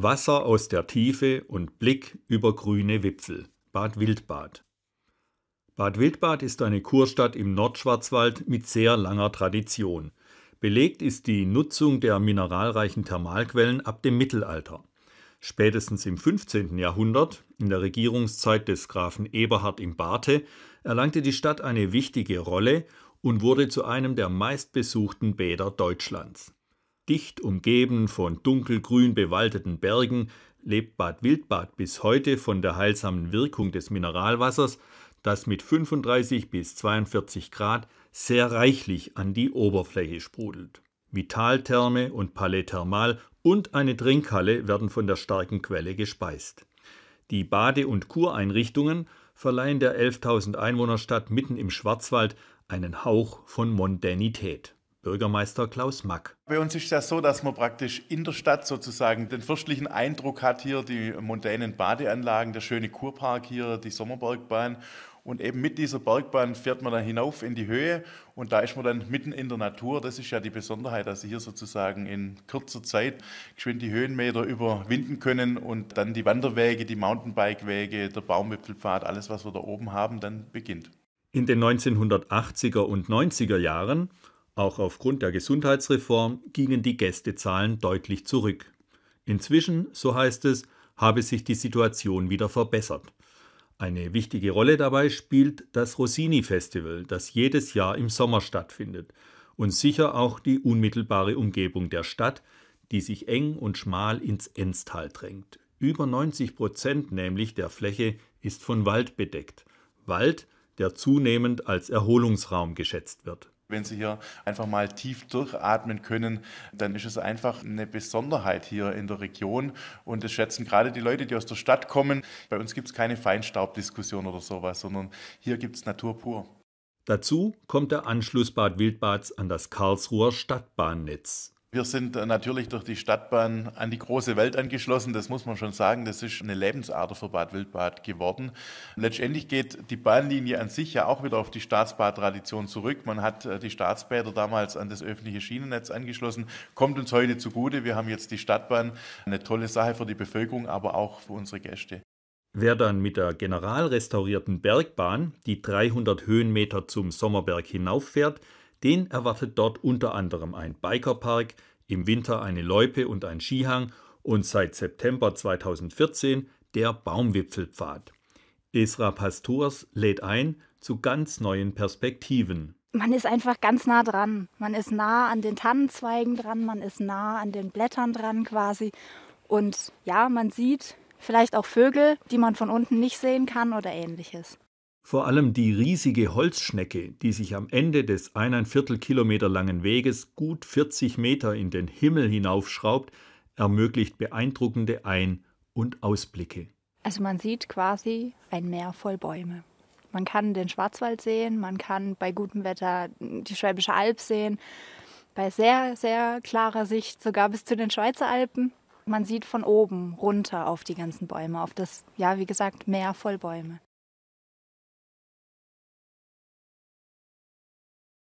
Wasser aus der Tiefe und Blick über grüne Wipfel. Bad Wildbad. Bad Wildbad ist eine Kurstadt im Nordschwarzwald mit sehr langer Tradition. Belegt ist die Nutzung der mineralreichen Thermalquellen ab dem Mittelalter. Spätestens im 15. Jahrhundert, in der Regierungszeit des Grafen Eberhard im Barte, erlangte die Stadt eine wichtige Rolle und wurde zu einem der meistbesuchten Bäder Deutschlands. Dicht umgeben von dunkelgrün bewaldeten Bergen lebt Bad Wildbad bis heute von der heilsamen Wirkung des Mineralwassers, das mit 35 bis 42 Grad sehr reichlich an die Oberfläche sprudelt. Vitaltherme und Palais Thermal und eine Trinkhalle werden von der starken Quelle gespeist. Die Bade- und Kureinrichtungen verleihen der 11.000 Einwohnerstadt mitten im Schwarzwald einen Hauch von Mondänität. Bürgermeister Klaus Mack. Bei uns ist es ja so, dass man praktisch in der Stadt sozusagen den fürstlichen Eindruck hat hier, die mondänen Badeanlagen, der schöne Kurpark hier, die Sommerbergbahn. Und eben mit dieser Bergbahn fährt man dann hinauf in die Höhe und da ist man dann mitten in der Natur. Das ist ja die Besonderheit, dass Sie hier sozusagen in kurzer Zeit geschwind die Höhenmeter überwinden können und dann die Wanderwege, die Mountainbike-Wege, der Baumwipfelpfad, alles, was wir da oben haben, dann beginnt. In den 1980er und 90er Jahren auch aufgrund der Gesundheitsreform gingen die Gästezahlen deutlich zurück. Inzwischen, so heißt es, habe sich die Situation wieder verbessert. Eine wichtige Rolle dabei spielt das Rossini-Festival, das jedes Jahr im Sommer stattfindet, und sicher auch die unmittelbare Umgebung der Stadt, die sich eng und schmal ins Enstal drängt. Über 90 Prozent nämlich der Fläche ist von Wald bedeckt. Wald, der zunehmend als Erholungsraum geschätzt wird. Wenn Sie hier einfach mal tief durchatmen können, dann ist es einfach eine Besonderheit hier in der Region. Und das schätzen gerade die Leute, die aus der Stadt kommen. Bei uns gibt es keine Feinstaubdiskussion oder sowas, sondern hier gibt es Natur pur. Dazu kommt der Anschluss Bad Wildbads an das Karlsruher Stadtbahnnetz. Wir sind äh, natürlich durch die Stadtbahn an die große Welt angeschlossen. Das muss man schon sagen. Das ist eine Lebensader für Bad Wildbad geworden. Letztendlich geht die Bahnlinie an sich ja auch wieder auf die Staatsbadtradition zurück. Man hat äh, die Staatsbäder damals an das öffentliche Schienennetz angeschlossen. Kommt uns heute zugute. Wir haben jetzt die Stadtbahn. Eine tolle Sache für die Bevölkerung, aber auch für unsere Gäste. Wer dann mit der generalrestaurierten Bergbahn die 300 Höhenmeter zum Sommerberg hinauffährt, den erwartet dort unter anderem ein Bikerpark, im Winter eine Loipe und ein Skihang und seit September 2014 der Baumwipfelpfad. Esra Pastors lädt ein zu ganz neuen Perspektiven. Man ist einfach ganz nah dran. Man ist nah an den Tannenzweigen dran, man ist nah an den Blättern dran quasi. Und ja, man sieht vielleicht auch Vögel, die man von unten nicht sehen kann oder ähnliches. Vor allem die riesige Holzschnecke, die sich am Ende des eineinviertel Kilometer langen Weges gut 40 Meter in den Himmel hinaufschraubt, ermöglicht beeindruckende Ein- und Ausblicke. Also man sieht quasi ein Meer voll Bäume. Man kann den Schwarzwald sehen, man kann bei gutem Wetter die Schwäbische Alb sehen, bei sehr, sehr klarer Sicht sogar bis zu den Schweizer Alpen. Man sieht von oben runter auf die ganzen Bäume, auf das, ja, wie gesagt, Meer voll Bäume.